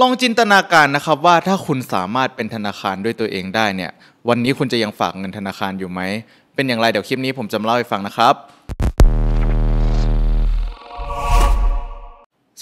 ลองจินตนาการนะครับว่าถ้าคุณสามารถเป็นธนาคารด้วยตัวเองได้เนี่ย วันนี้คุณจะยังฝากเงินธนาคารอยู่ไหม เป็นอย่างไรเดี๋ยวคลิปนี้ผมจะมาเล่าให้ฟังนะครับ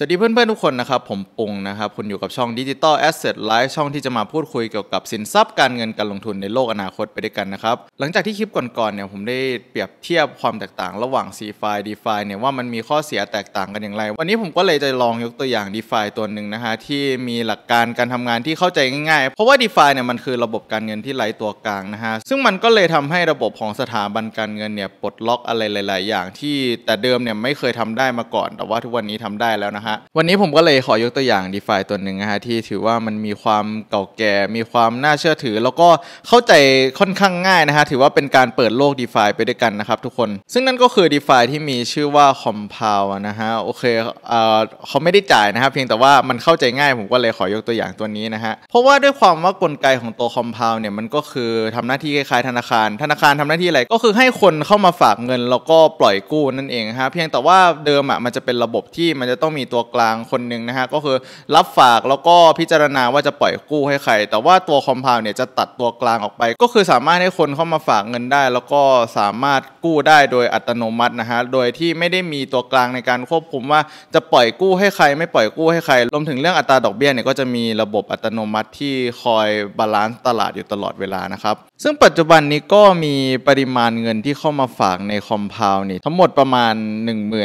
สวัสดีเพื่อนๆทุกคนนะครับ ผมปงนะครับ คุณอยู่กับช่อง Digital Asset Live ช่องที่จะมาพูดคุยเกี่ยวกับสินทรัพย์การเงินการลงทุนในโลกอนาคตไปด้วยกันนะครับ หลังจากที่คลิปก่อนๆเนี่ยผมได้เปรียบเทียบความแตกต่างระหว่าง c f i d e f i เนี่ยว่ามันมีข้อเสียแตกต่างกันอย่างไร วันนี้ผมก็เลยจะลองยกตัวอย่าง d e f i ตัวหนึ่งนะฮะที่มีหลักการการทำงานที่เข้าใจง่าย ๆ เพราะว่า d e f i เนี่ยมันคือระบบการเงินที่ไร้ตัวกลางนะฮะซึ่งมันก็เลยทำให้ระบบของสถาบันการเงินเนี่ยปลดล็อกอะไรหลายๆอย่างที่แต่เดิมเนี่ยไม่เคยทำได้มาก่อน แต่ว่าทุกวันนี้ทำได้แล้วนะฮะะวันนี้ผมก็เลยขอยกตัวอย่าง d e f าตัวหนึ่งนะฮะที่ถือว่ามันมีความเก่าแก่ มีความน่าเชื่อถือ แล้วก็เข้าใจค่อนข้างง่ายนะฮะถือว่าเป็นการเปิดโลก d e f าไปด้วยกันนะครับทุกคนซึ่งนั่นก็คือ d e f าที่มีชื่อว่า Compound นะฮะโอเคเอ่อเขาไม่ได้จ่ายนะครับเพียงแต่ว่ามันเข้าใจง่ายผมก็เลยขอยกตัวอย่างตัวนี้นะฮะเพราะว่าด้วยความว่ากลไกของตัว Compound เนี่ยมันก็คือทำหน้าที่คล้ายๆธนาคารธนาคารทำหน้าที่อะไรก็คือให้คนเข้ามาฝากเงิน แล้วก็ปล่อยกู้นั่นเองฮะเพียงแต่ว่าเดิมอ่ะมันจะเป็นระบบที่มันจะต้องมีตัวกลางคนหนึ่งนะฮะก็คือรับฝากแล้วก็พิจารณาว่าจะปล่อยกู้ให้ใคร แต่ว่าตัวคอมพาวเนี่ยจะตัดตัวกลางออกไปก็คือสามารถให้คนเข้ามาฝากเงินได้ แล้วก็สามารถกู้ได้โดยอัตโนมัตินะฮะโดยที่ไม่ได้มีตัวกลางในการควบคุมว่าจะปล่อยกู้ให้ใคร ไม่ปล่อยกู้ให้ใครรวมถึงเรื่องอัตราดอกเบี้ยเนี่ยก็จะมีระบบอัตโนมัติที่คอยบาลานซ์ตลาดอยู่ตลอดเวลานะครับซึ่งปัจจุบันนี้ก็มีปริมาณเงินที่เข้ามาฝากในคอมพาวนี่ทั้งหมดประมาณ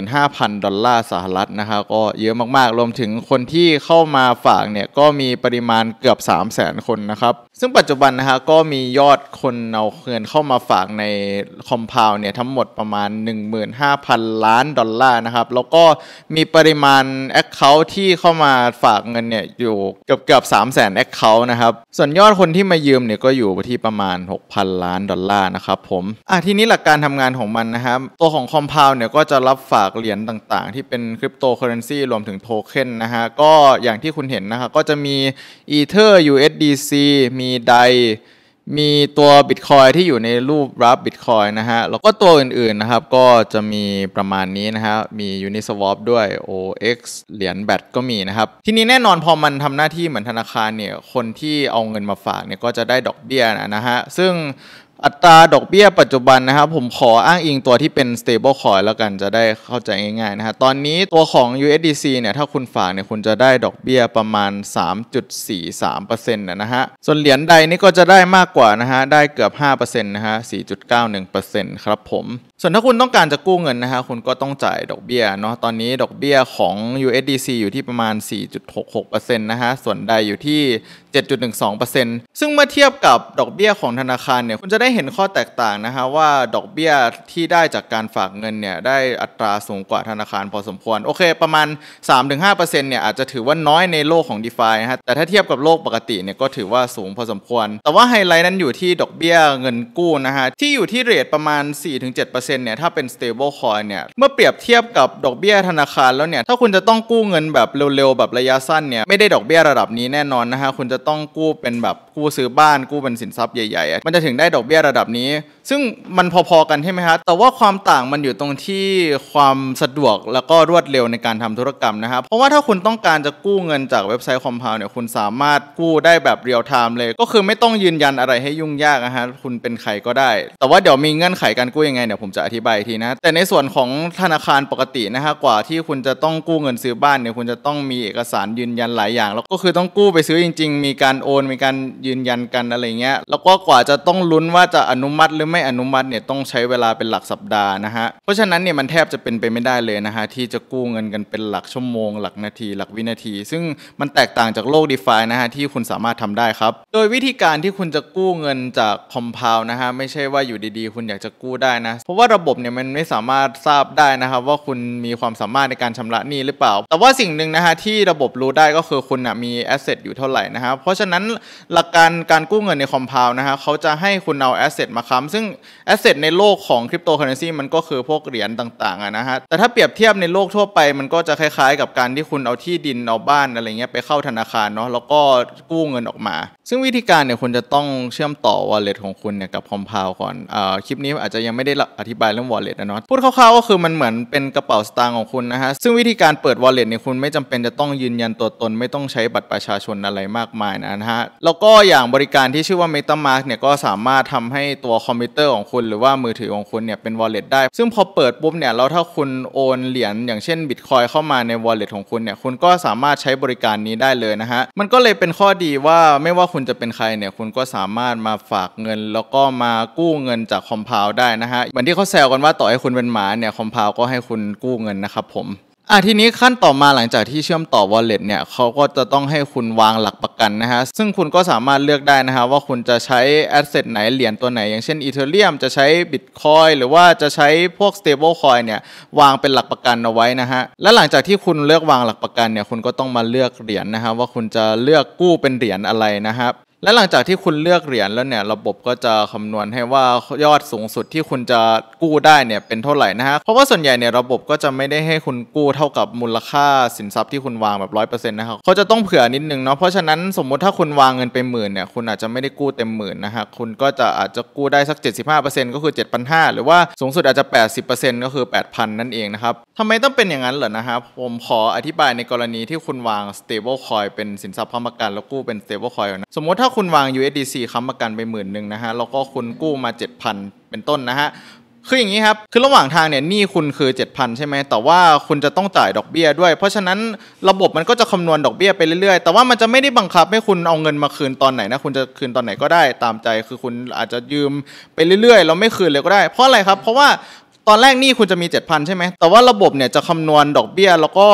15,000ดอลลาร์สหรัฐนะคะก็เยอะมากๆ รวมถึงคนที่เข้ามาฝากเนี่ย ก็มีปริมาณเกือบ 3 0 0แสนคนนะครับซึ่งปัจจุบันนะฮะก็มียอดคนเอาเงินเข้ามาฝากในคอมพาวเนี่ยทั้งหมดประมาณ15,000ล้านดอลลาร์นะครับแล้วก็มีปริมาณแอคเคาท์ที่เข้ามาฝากเงินเนี่ย อยู่เกือบเกือบสามแสนแอคเคาท์นะครับ ส่วนยอดคนที่มายืมเนี่ยก็อยู่ที่ประมาณ 6,000 ล้านดอลลาร์นะครับผมอ่ะทีนี้หลักการทำงานของมันนะครับ ตัวของคอมพาวเนี่ยก็จะรับฝากเหรียญต่างๆที่เป็นคริปโตเคอเรนซีรวมถึงโทเค็นนะฮะ ก็อย่างที่คุณเห็นนะครับ ก็จะมี Ether USDC มีไดมีตัวบิตคอยที่อยู่ในรูปรับบิตคอยนะฮะ แล้วก็ตัวอื่นๆนะครับ ก็จะมีประมาณนี้นะครับมี Uniswap ด้วย OX เหรียญแบตก็มีนะครับ ทีนี้แน่นอนพอมันทำหน้าที่เหมือนธนาคารเนี่ย คนที่เอาเงินมาฝากเนี่ยก็จะได้ดอกเบี้ยนะฮะ ซึ่งอัตราดอกเบี้ยปัจจุบันนะครับผมขออ้างอิงตัวที่เป็น stable coin แล้วกันจะได้เข้าใจง่ายๆนะฮะตอนนี้ตัวของ USDC เนี่ยถ้าคุณฝากเนี่ยคุณจะได้ดอกเบี้ยประมาณ 3.43%เนะฮะส่วนเหรียญใดนี่ก็จะได้มากกว่านะฮะได้เกือบ5%นะฮะ 4.91%ครับผมส่วนถ้าคุณต้องการจะกู้เงินนะับคุณก็ต้องจ่ายดอกเบี้ยเนาะตอนนี้ดอกเบี้ยของ USDC อยู่ที่ประมาณ 4.66%นะฮะส่วนใดอยู่ที่ 7.12%ซึ่งเมื่อเทียบกับดอกเบี้ยของธนาคารเนี่ยคุณจะได้เห็นข้อแตกต่างนะฮะว่าดอกเบี้ยที่ได้จากการฝากเงินเนี่ยได้อัตราสูงกว่าธนาคารพอสมควรโอเค ประมาณ 3-5%เนี่ยอาจจะถือว่าน้อยในโลกของ d e f านะฮะแต่ถ้าเทียบกับโลกปกติเนี่ยก็ถือว่าสูงพอสมควร แต่ว่าไฮไลท์นั้นอยู่ที่ดอกเบี้ยเงินกู้นะฮะที่อยู่ที่เรทประมาณ 4-7%เนี่ยถ้าเป็น stable coin เนี่ยเมื่อเปรียบเทียบกับดอกเบี้ยธนาคารแล้วเนี่ยถ้าคุณจะต้องกู้เงินแบบเร็วๆแบบระยะสั้นเนี่ยไม่ได้ดอกเบี้ยระดับนี้แน่นอนนะฮะคุณจะต้องกู้เป็นแบบกู้ซื้อบ้านกู้เป็นสินทรัพย์ใหญ่ ๆ มันจะถึงได้ดอกเบี้ยระดับนี้ ซึ่งมันพอๆกันใช่ไหมฮะแต่ว่าความต่างมันอยู่ตรงที่ความสะดวกแล้วก็รวดเร็วในการทำธุรกรรมนะครับเพราะว่าถ้าคุณต้องการจะกู้เงินจากเว็บไซต์คอมเพลเนี่ยคุณสามารถกู้ได้แบบเรียลไทม์เลย ก็คือไม่ต้องยืนยันอะไรให้ยุ่งยากนะฮะคุณเป็นใครก็ได้ แต่ว่าเดี๋ยวมีเงื่อนไขการกู้ยังไงเนี่ยผมจะอธิบายทีนะ แต่ในส่วนของธนาคารปกตินะฮะ กว่าที่คุณจะต้องกู้เงินซื้อบ้านเนี่ยคุณจะต้องมีเอกสารยืนยันหลายอย่าง แล้วก็คือต้องกู้ไปซื้อจริง ๆ มีการโอน มีการยืนยันกันอะไรเงี้ย แล้วก็กว่าจะต้องลุ้นว่าจะอนุมัติหรือไม่อนุมัติเนี่ยต้องใช้เวลาเป็นหลักสัปดาห์นะฮะเพราะฉะนั้นเนี่ยมันแทบจะเป็นไปไม่ได้เลยนะฮะที่จะกู้เงินกันเป็นหลักชั่วโมง หลักนาที หลักวินาที ซึ่งมันแตกต่างจากโลกดีฟายนะฮะที่คุณสามารถทำได้ครับโดยวิธีการที่คุณจะกู้เงินจากคอมเพลนะฮะไม่ใช่ว่าอยู่ดีๆ คุณอยากจะกู้ได้นะเพราะว่าาระบบเนี่ยมันไม่สามารถทราบได้นะครับว่าคุณมีความสามารถในการชำระหนี้หรือเปล่า แต่ว่าสิ่งหนึ่งนะฮะที่ระบบรู้ได้ก็คือคุณนะมีแอสเซทอยู่เท่าไหร่นะครับเพราะฉะนั้นหลักการการกู้เงินในคอมเพลนะฮะเขาจะให้คุณเอาแอสเซทมาค้ำซึ่งแอสเซทในโลกของคริปโตเคอเรนซีมันก็คือพวกเหรียญต่างๆนะฮะแต่ถ้าเปรียบเทียบในโลกทั่วไป มันก็จะคล้ายๆ กับการที่คุณเอาที่ดินเอาบ้านอะไรเงี้ยไปเข้าธนาคารเนาะแล้วก็กู้เงินออกมา ซึ่งวิธีการเนี่ยคุณจะต้องเชื่อมต่อวอลเล็ตของคุณเนี่ยกับคอมเพลก่อนอคลิปนี้อาจจะยังไม่ได้อธิบายเรื่อง wallet นะเนาะพูดคร่าวๆ ก็คือมันเหมือนเป็นกระเป๋าสตางค์ของคุณนะฮะ ซึ่งวิธีการเปิด wallet เนี่ย คุณไม่จำเป็นจะต้องยืนยันตัวตน ไม่ต้องใช้บัตรประชาชนอะไรมากมายนะฮะ แล้วก็อย่างบริการที่ชื่อว่า MetaMask เนี่ย ก็สามารถทำให้ตัวคอมพิวเตอร์ของคุณหรือว่ามือถือของคุณเนี่ยเป็น wallet ได้ ซึ่งพอเปิดปุ๊บเนี่ย แล้วถ้าคุณโอนเหรียญอย่างเช่น Bitcoin เข้ามาใน wallet ของคุณเนี่ย คุณก็สามารถใช้บริการนี้ได้เลยนะฮะ มันก็เลยเป็นข้อดีว่าไม่ว่าคุณจะเป็นใครเนี่ย คุณก็สามารถมาฝากเงินแล้วก็มากู้เงินจากคอมพาวได้นะฮะเหมือนที่เขาแซวกันว่าต่อให้คุณเป็นหมาเนี่ยคอมพาวก็ให้คุณกู้เงินนะครับผมอ่ะทีนี้ขั้นต่อมาหลังจากที่เชื่อมต่อ Wallet เนี่ยเขาก็จะต้องให้คุณวางหลักประกันนะฮะ ซึ่งคุณก็สามารถเลือกได้นะฮะว่าคุณจะใช้แอสเซทไหนเหรียญตัวไหน อย่างเช่นอีเธอเรียมจะใช้ Bitcoin หรือว่าจะใช้พวก Stable Coin เนี่ยวางเป็นหลักประกันเอาไว้นะฮะและหลังจากที่คุณเลือกวางหลักประกันเนี่ย คุณก็ต้องมาเลือกเหรียญนะฮะว่าคุณจะเลือกกู้เป็นเหรียญอะไรนะครับและหลังจากที่คุณเลือกเหรียญแล้วเนี่ยระบบก็จะคำนวณให้ว่ายอดสูงสุดที่คุณจะกู้ได้เนี่ยเป็นเท่าไหร่นะฮะเพราะว่าส่วนใหญ่เนี่ยระบบก็จะไม่ได้ให้คุณกู้เท่ากับมูลค่าสินทรัพย์ที่คุณวางแบบร้อยเปอร์เซ็นต์นะครับเขาจะต้องเผื่อนิดนึงเนาะเพราะฉะนั้นสมมติถ้าคุณวางเงินไปหมื่นเนี่ยคุณอาจจะไม่ได้กู้เต็มหมื่นนะฮะคุณก็จะอาจจะกู้ได้สัก 75%ก็คือ 7,500หรือว่าสูงสุดอาจจะ 80%ก็คือ 8,000 นั่นเองนะครับทำไมต้องเป็นอย่างนั้นเหรอนะครบผมขออธิบายในกรณีที่คุณวาง stable coin เป็นสินทรัพย์ำประกันแล้วกู้เป็น stable coin นะสมมติถ้าาคุณวาง USDC ค้ำประกันไปหมื่นหนึ่งนะฮะ แล้วก็คุณกู้มา 7,000เป็นต้นนะฮะ คืออย่างนี้ครับ คือระหว่างทางเนี่ย หนี้คุณคือ7,000 ใช่ไหมแต่ว่าคุณจะต้องจ่ายดอกเบี้ยด้วย เพราะฉะนั้นระบบมันก็จะคำนวณดอกเบี้ยไปเรื่อยๆ แต่ว่ามันจะไม่ได้บังคับให้คุณเอาเงินมาคืนตอนไหนนะ คุณจะคืนตอนไหนก็ได้ตามใจ คือคุณอาจจะยืมไปเรื่อยๆแล้วไม่คืนเลยก็ได้ เพราะอะไรครับ เพราะว่าตอนแรกหนี้คุณจะมี7,000ใช่ไหมแต่ว่าระบบเนี่ยจะคำนวณดอกเบี้ย แล้วก็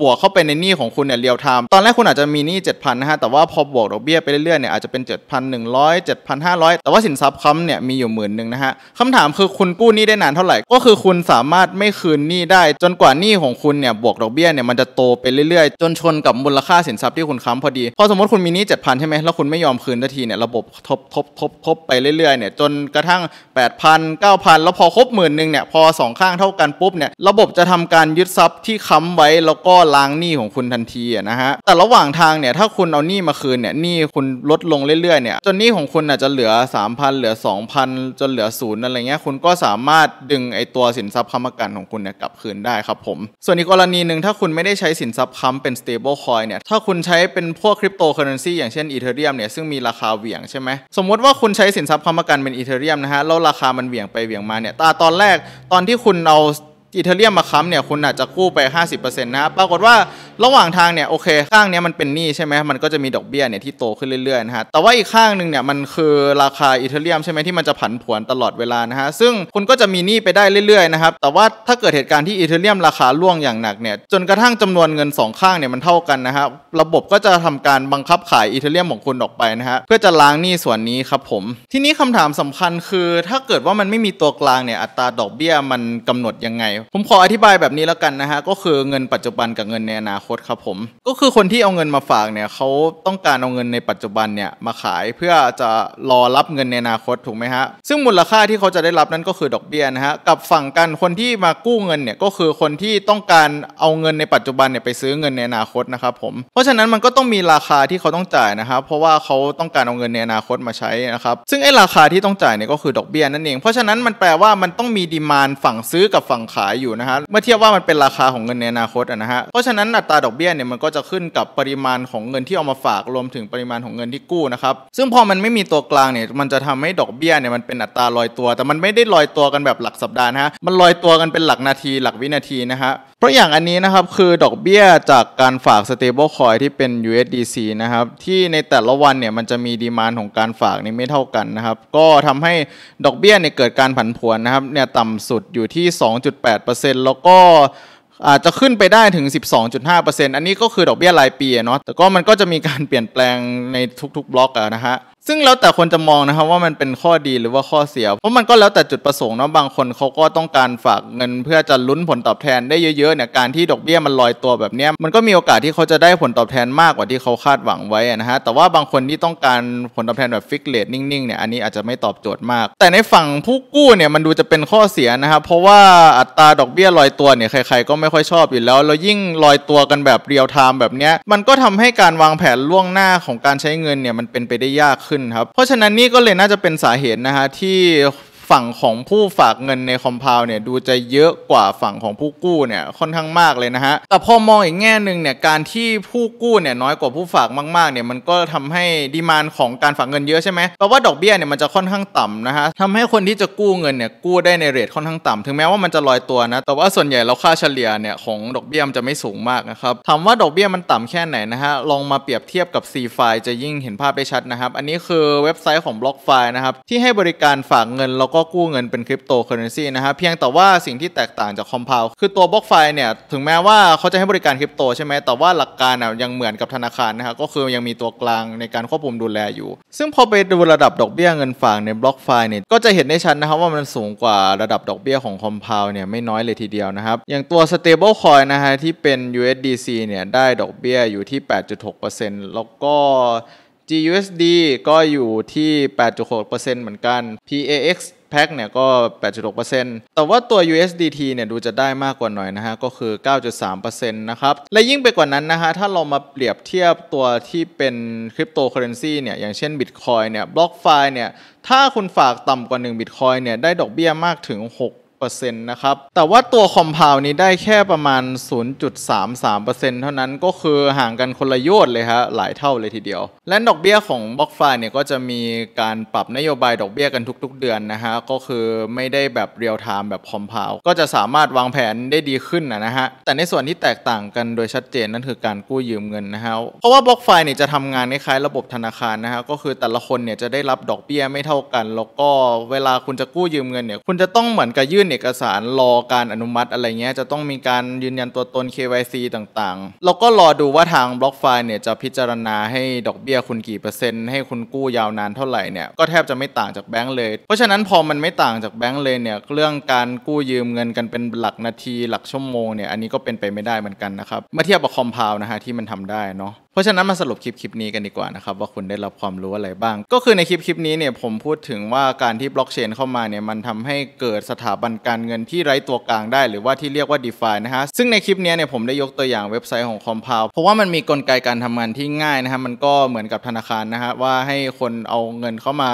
บวกเข้าไปในหนี้ของคุณเนี่ยเรียวไทม์ตอนแรกคุณอาจจะมีหนี้ 7,000 นะฮะแต่ว่าพอบวกดอกเบี้ยไปเรื่อยๆเนี่ยอาจจะเป็น7,100 7,500 แต่ว่าสินทรัพย์ค้ำเนี่ยมีอยู่หมื่นหนึ่งนะฮะคำถามคือคุณกู้หนี้ได้นานเท่าไหร่ก็คือคุณสามารถไม่คืนหนี้ได้จนกว่าหนี้ของคุณเนี่ยบวกดอกเบี้ยเนี่ยมันจะโตไปเรื่อยๆจนชนกับมูลค่าสินทรัพย์ที่คุณค้ำพอดีพอสมมติคุณมีหนี้7,000ใช่ไหมแล้วคุณไม่ยอมคืนทันทีเนี่ยระบบทบทบทบทบไปเรื่อยๆเนี่ยจนกระทั่ง8,000 9,000 แล้วพอครบหมื่นหนึ่งเนี่ยพอสองข้างเท่ากันปุ๊บเนี่ยระบบจะทำการยึดทรัพย์ที่ค้ำไว้แล้วก็ล้างหนี้ของคุณทันทีนะฮะ แต่ระหว่างทางเนี่ย ถ้าคุณเอาหนี้มาคืนเนี่ย หนี้คุณลดลงเรื่อยๆเนี่ย จนหนี้ของคุณอาจจะเหลือ 3,000 เหลือ 2,000 จนเหลือศูนย์อะไรเงี้ย คุณก็สามารถดึงไอตัวสินทรัพย์ค้ำประกันของคุณเนี่ยกลับคืนได้ครับผม ส่วนอีกกรณีหนึ่งถ้าคุณไม่ได้ใช้สินทรัพย์ค้ำเป็น stable coin เนี่ย ถ้าคุณใช้เป็นพวกคริปโตเคอเรนซีอย่างเช่นอีเอเรียมเนี่ย ซึ่งมีราคาเหวี่ยงใช่ไหมสมมติว่าคุณใช้สินทรัพย์ค้ำประกันเป็นอีเอเรียมนะฮะ แล้วราคามันเหวี่ยงไปเหวี่ยงมาเนี่ยตาตอนแรกตอนที่คุณเอาอีเทเรียมมาค้ำเนี่ย คุณอาจจะกู้ไป 50%นะปรากฏว่าระหว่างทางเนี่ยโอเคข้างนี้มันเป็นหนี้ใช่ไหมมันก็จะมีดอกเบี้ยเนี่ยที่โตขึ้นเรื่อยๆนะฮะแต่ว่าอีกข้างหนึ่งเนี่ยมันคือราคาอีเทเรียมใช่ไหมที่ มันจะผันผวนตลอดเวลานะฮะซึ่งคุณก็จะมีหนี้ไปได้เรื่อยๆนะครับแต่ว่าถ้าเกิดเหตุการณ์ที่อีเทเรียมราคาล่วงอย่างหนักเนี่ยจนกระทั่งจำนวนเงิน2ข้างเนี่ยมันเท่ากันนะฮะระบบก็จะทำการบังคับขายอีเทเรียมของคุณออกไปนะฮะเพื่อจะล้างหนี้ส่วนนี้ครับผมทีนี้คำถามสำคัญคือถ้าเกิดว่ามันไม่มีตัวกลางเนี่ยอัตราดอกเบี้ยมันกำหนดยังไง ผมขออธิบายแบบนี้แล้วกันนะฮะก็คือเงินปัจจุบันกับเงินในอนาคตครับผมก็คือคนที่เอาเงินมาฝากเนี่ยเขาต้องการเอาเงินในปัจจุบันเนี่ยมาขายเพื่อจะรอรับเงินในอนาคตถูกไหมฮะซึ่งมูลค่าที่เขาจะได้รับนั้นก็คือดอกเบี้ยนะฮะกับฝั่งกันคนที่มากู้เงินเนี่ยก็คือคนที่ต้องการเอาเงินในปัจจุบันเนี่ยไปซื้อเงินในอนาคตนะครับผมเพราะฉะนั้นมันก็ต้องมีราคาที่เขาต้องจ่ายนะครับเพราะว่าเขาต้องการเอาเงินในอนาคตมาใช้นะครับซึ่งไอ้ราคาที่ต้องจ่ายเนี่ยก็คือดอกเบี้ยนั่นเองเพราะฉะนั้นมันแปลว่ามันต้องมีดีมานฝั่งซื้อกับฝั่งขายอยู่นะฮะเมื่อเทียบว่ามันเป็นราคาของเงินในอนาคตนะฮะเพราะฉะนั้นอัตราดอกเบี้ยเนี่ยมันก็จะขึ้นกับปริมาณของเงินที่เอามาฝากรวมถึงปริมาณของเงินที่กู้นะครับ ซึ่งพอมันไม่มีตัวกลางเนี่ยมันจะทำให้ดอกเบี้ยเนี่ยมันเป็นอัตราลอยตัว แต่มันไม่ได้ลอยตัวกันแบบหลักสัปดาห์นะฮะมันลอยตัวกันเป็นหลักนาที หลักวินาทีนะฮะเพราะอย่างอันนี้นะครับคือดอกเบี้ยจากการฝาก stable coin ที่เป็น USDC นะครับที่ในแต่ละวันเนี่ยมันจะมีดีมานของการฝากนี่ไม่เท่ากันนะครับก็ทำให้ดอกเบี้ยเนี่ยเกิดการผันผวนนะครับเนี่ยต่ำสุดอยู่ที่ 2.8%แล้วก็อาจจะขึ้นไปได้ถึง 12.5%อันนี้ก็คือดอกเบี้ยรายปีเนาะ แต่ก็มันก็จะมีการเปลี่ยนแปลงในทุก ๆ บล็อกอะนะฮะซึ่งแล้วแต่คนจะมองนะครับว่ามันเป็นข้อดีหรือว่าข้อเสีย เพราะมันก็แล้วแต่จุดประสงค์เนาะ บางคนเขาก็ต้องการฝากเงินเพื่อจะลุ้นผลตอบแทนได้เยอะๆเนี่ย การที่ดอกเบี้ยมันลอยตัวแบบนี้มันก็มีโอกาสที่เขาจะได้ผลตอบแทนมากกว่าที่เขาคาดหวังไว้นะฮะ แต่ว่าบางคนที่ต้องการผลตอบแทนแบบฟิกเลตนิ่งๆเนี่ย อันนี้อาจจะไม่ตอบโจทย์มาก แต่ในฝั่งผู้กู้เนี่ยมันดูจะเป็นข้อเสียนะครับ เพราะว่าอัตราดอกเบี้ยลอยตัวเนี่ยใครๆก็ไม่ค่อยชอบอยู่แล้ว แล้วยิ่งลอยตัวกันแบบเรียลไทม์แบบนี้มันก็ทำให้การวางแผนล่วงหน้าของการใช้เงินเนี่ยมันเป็นไปได้ยากขึ้นครับเพราะฉะนั้นนี่ก็เลยน่าจะเป็นสาเหตุนะฮะที่ฝั่งของผู้ฝากเงินในคอมเพลว์เนี่ยดูจะเยอะกว่าฝั่งของผู้กู้เนี่ยค่อนข้างมากเลยนะฮะแต่พอมองอีกแง่หนึ่งเนี่ยการที่ผู้กู้เนี่ยน้อยกว่าผู้ฝากมากๆเนี่ยมันก็ทำให้ดีมานของการฝากเงินเยอะใช่ไหมแปลว่าดอกเบี้ยเนี่ยมันจะค่อนข้างต่ำนะฮะทำให้คนที่จะกู้เงินเนี่ยกู้ได้ในเรทค่อนข้างต่ำ ถึงแม้ว่ามันจะลอยตัวนะแต่ว่าส่วนใหญ่เราค่าเฉลี่ยเนี่ยของดอกเบี้ยมันจะไม่สูงมากนะครับถามว่าดอกเบี้ยมันต่ำแค่ไหนนะฮะลองมาเปรียบเทียบกับ C ไฟจะยิ่งเห็นภาพได้ชัดนะครับอันนี้คือเว็บไซต์ของบล็อกไฟนะครับที่ให้บริการฝากเงินแล้วก็ก็กู้เงินเป็นคริปโตเคอเรนซีนะฮะเพียงแต่ว่าสิ่งที่แตกต่างจากคอมเพลคือตัวบล็อกไฟเนี่ยถึงแม้ว่าเขาจะให้บริการคริปโตใช่ไหมแต่ว่าหลักการ่ยังเหมือนกับธนาคารนะครับก็คือยังมีตัวกลางในการควบคุมดูแลอยู่ ซึ่งพอไปดูระดับดอกเบี้ยเงินฝากในบล็อกไฟเนี่ยก็จะเห็นได้ชัดนนะครับว่ามันสูงกว่าระดับดอกเบี้ยของคอมเพลเนี่ยไม่น้อยเลยทีเดียวนะครับอย่างตัวสเตเบิลคอยนะฮะที่เป็น USDC เนี่ยได้ดอกเบี้ยอยู่ที่ 8.6%แล้วก็ GUSD ก็อยู่ที่ 8.6%เหมือนกัน PAX แพ็คเนี่ยก็ 8.6%แต่ว่าตัว USDT เนี่ยดูจะได้มากกว่าหน่อยนะฮะ ก็คือ 9.3%นะครับ และยิ่งไปกว่านั้นนะฮะ ถ้าเรามาเปรียบเทียบตัวที่เป็นคริปโตเคอเรนซีเนี่ย อย่างเช่น Bitcoin เนี่ยบล็อกไฟเนี่ย ถ้าคุณฝากต่ำกว่า 1 Bitcoin เนี่ย ได้ดอกเบี้ยมากถึง 6 0.6%นะครับแต่ว่าตัวคอมเพลนี้ได้แค่ประมาณ 0.33%เท่านั้นก็คือห่างกันคนละยอดเลยฮะหลายเท่าเลยทีเดียว และดอกเบี้ยของบล็อกฟเนี่ยก็จะมีการปรับนโยบายดอกเบี้ยกันทุกๆเดือนนะฮะ ก็คือไม่ได้แบบเรียลไทม์แบบคอมเพลก็จะสามารถวางแผนได้ดีขึ้นนะฮะ แต่ในส่วนที่แตกต่างกันโดยชัดเจน นั่นคือการกู้ยืมเงินนะฮะเพราะว่าบล็อกฟเนี่ยจะทำงานคล้ายระบบธนาคารนะฮะก็คือแต่ละคนเนี่ยจะได้รับดอกเบี้ยไม่เท่ากัน แล้วก็เวลาคุณจะกู้ยืมเงินเนี่ยคุณจะต้องเหมือนกับยื่นเอกสารรอการอนุมัติอะไรเงี้ย จะต้องมีการยืนยันตัวตน KYC ต่างๆ แล้วก็รอดูว่าทางบล็อกไฟเนี่ยจะพิจารณาให้ดอกเบี้ยคุณกี่เปอร์เซ็นต์ให้คุณกู้ยาวนานเท่าไหร่เนี่ยก็แทบจะไม่ต่างจากแบงก์เลย เพราะฉะนั้นพอมันไม่ต่างจากแบงก์เลยเนี่ยเรื่องการกู้ยืมเงินกันเป็นหลักนาทีหลักชั่วโมงเนี่ยอันนี้ก็เป็นไปไม่ได้เหมือนกันนะครับเมื่อเทียบกับคอมเพลนะฮะที่มันทำได้เนาะเพราะฉะนั้นมาสรุปคลิปคลิปนี้กันดีกว่านะครับ ว่าคุณได้รับความรู้อะไรบ้าง ก็คือในคลิปคลิปนี้เนี่ยผมพูดถึงว่าการที่บล็อกเชนเข้ามาเนี่ยมันทำให้เกิดสถาบันการเงินที่ไร้ตัวกลางได้ หรือว่าที่เรียกว่า d e f านะฮะ ซึ่งในคลิปนี้เนี่ยผมได้ยกตัวอย่างเว็บไซต์ของ Compound เพราะว่ามันมีกลไกการทำงานที่ง่ายนะฮะมันก็เหมือนกับธนาคารนะฮะว่าให้คนเอาเงินเข้ามา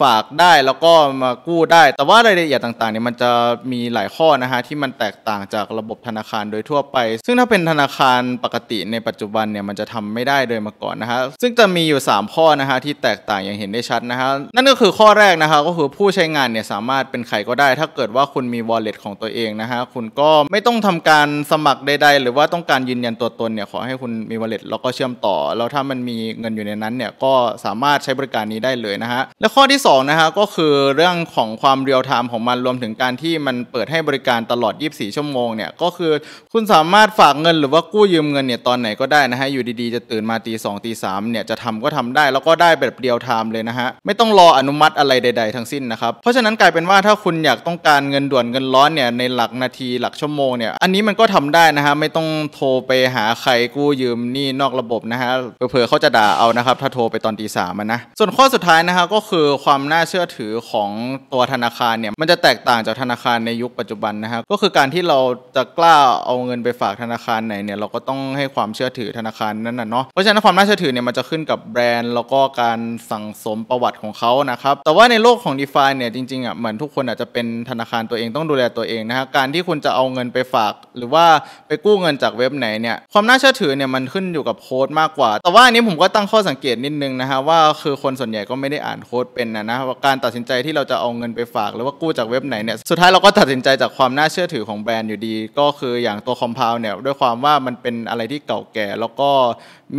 ฝากได้แล้วก็มากู้ได้ แต่ว่ารายละเอียดต่างๆเนี่ยมันจะมีหลายข้อนะฮะที่มันแตกต่างจากระบบธนาคารโดยทั่วไป ซึ่งถ้าเป็นธนาคารปกติในปัจจุบันเนี่ยมันจะทำไม่ได้โดยมาก่อนนะฮะซึ่งจะมีอยู่ 3 ข้อนะฮะที่แตกต่างอย่างเห็นได้ชัดนะฮะนั่นก็คือข้อแรกนะฮะก็คือผู้ใช้งานเนี่ยสามารถเป็นใครก็ได้ถ้าเกิดว่าคุณมี wallet ของตัวเองนะฮะคุณก็ไม่ต้องทำการสมัครใดๆหรือว่าต้องการยืนยันตัวตนเนี่ยขอให้คุณมี wallet แล้วก็เชื่อมต่อแล้วถ้ามันมีเงินอยู่ในนั้นเนี่ยก็สามารถใช้บริการนี้ได้เลยนะฮะและข้อที่่2นะครับก็คือเรื่องของความเรียลไทม์ของมันรวมถึงการที่มันเปิดให้บริการตลอด 24 ชั่วโมงเนี่ยก็คือคุณสามารถฝากเงินหรือว่ากู้ยืมเงินเนี่ยตอนไหนก็ได้นะฮะอยู่ดีๆ จะตื่นมาตีสองตีสามเนี่ยจะทำก็ทำได้แล้วก็ได้แบบเรียลไทม์เลยนะฮะ ไม่ต้องรออนุมัติอะไรใดๆทั้งสิ้นนะครับ เพราะฉะนั้นกลายเป็นว่าถ้าคุณอยากต้องการเงินด่วนเงินร้อนเนี่ยในหลักนาทีหลักชั่วโมงเนี่ยอันนี้มันก็ทำได้นะฮะไม่ต้องโทรไปหาใครกู้ยืมนี่นอกระบบนะฮะเผื่อเขาจะด่าเอานะครับถ้าโทรไปตอนตีสามนะส่วนข้อสุดท้ายนะฮะก็คือควความน่าเชื่อถือของตัวธนาคารเนี่ยมันจะแตกต่างจากธนาคารในยุคปัจจุบันนะครับก็คือการที่เราจะกล้าเอาเงินไปฝากธนาคาร ไหนเนี่ยเราก็ต้องให้ความเชื่อถือธนาคารนั้นน่ะเนาะเพราะฉะนั้นความน่าเชื่อถือเนี่ยมันจะขึ้นกับแบรนด์ แล้วก็การสั่งสมประวัติของเขานะครับแต่ว่าในโลกของ d e f าเนี่ยจริงๆอ่ะเหมือนทุกคนอาจจะเป็นธนาคารตัวเองต้องดูแลตัวเองนะฮะการที่คุณจะเอาเงินไปฝาก หรือว่าไปกู้เงินจากเว็บไหนเนี่ยความน่าเชื่อถือเนี่ยมันขึ้นอยู่กับโค้ดมากกว่า แต่ว่าอันนี้ผมก็ตั้งข้อสังเกตนิดนึงนะฮะว่าคือคนส่วนใหญ่ก็ไม่ได้อ่านโค้ดเป็นนะเนว่าการตัดสินใจที่เราจะเอาเงินไปฝากหรือว่ากู้จากเว็บไหนเนี่ยสุดท้ายเราก็ตัดสินใจจากความน่าเชื่อถือของแบรนด์อยู่ดี ก็คืออย่างตัวคอมเพลเนี่ยด้วยความว่ามันเป็นอะไรที่เก่าแก่ แล้วก็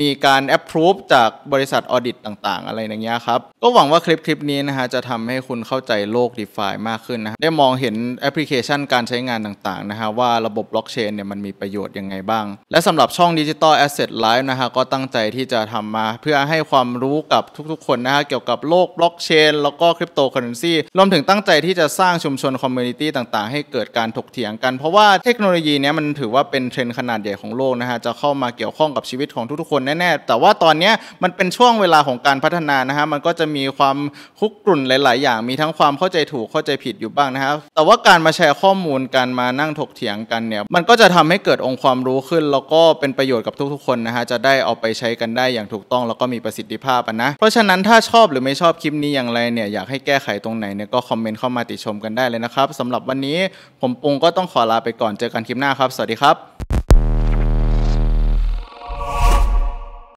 มีการแอปพรูฟจากบริษัทออเดดตต่างๆอะไรอย่างเงี้ยครับก็หวังว่าคลิปคลิปนี้นะฮะจะทำให้คุณเข้าใจโลกดีฟามากขึ้นนะได้มองเห็นแอปพลิเคชันการใช้งานต่างๆนะฮะว่าระบบบล็อกเชนเนี่ยมันมีประโยชน์ยังไงบ้าง และสำหรับช่องดิจิตอลแอสเซทไลฟ์นะฮะก็ตั้งใจที่จะทำมา เพื่อให้ความรู้กับทุกๆคนนะฮะเกี่ยวกับโลกบล็อกเชนนแล้วก็คริปโตเคอเรนซีรวมถึงตั้งใจที่จะสร้างชุมชนคอมมูนิตี้ต่างๆ ให้เกิดการถกเถียงกัน เพราะว่าเทคโนโลยีนี้มันถือว่าเป็นเทรนด์ขนาดใหญ่ของโลกนะฮะ จะเข้ามาเกี่ยวข้องกับชีวิตของทุกๆคนแน่ ๆ แต่ว่าตอนนี้มันเป็นช่วงเวลาของการพัฒนานะฮะ มันก็จะมีความคุกกรุ่นหลาย ๆ อย่าง มีทั้งความเข้าใจถูกเข้าใจผิดอยู่บ้างนะครับแต่ว่าการมาแชร์ข้อมูลการมานั่งถกเถียงกันเนี่ย มันก็จะทำให้เกิดองค์ความรู้ขึ้น แล้วก็เป็นประโยชน์กับทุกๆคนนะฮะ จะได้เอาไปใช้กันได้อย่างถูกต้อง แล้วก็มีประสิทธิภาพนะเพราะฉะนั้นถ้าชอบหรือไม่ชอบคลิปนี้อย่างไรเนี่ยอยากให้แก้ไขตรงไหนเนี่ยก็คอมเมนต์เข้ามาติชมกันได้เลยนะครับสำหรับวันนี้ผมปุงก็ต้องขอลาไปก่อนเจอกันคลิปหน้าครับ สวัสดีครับ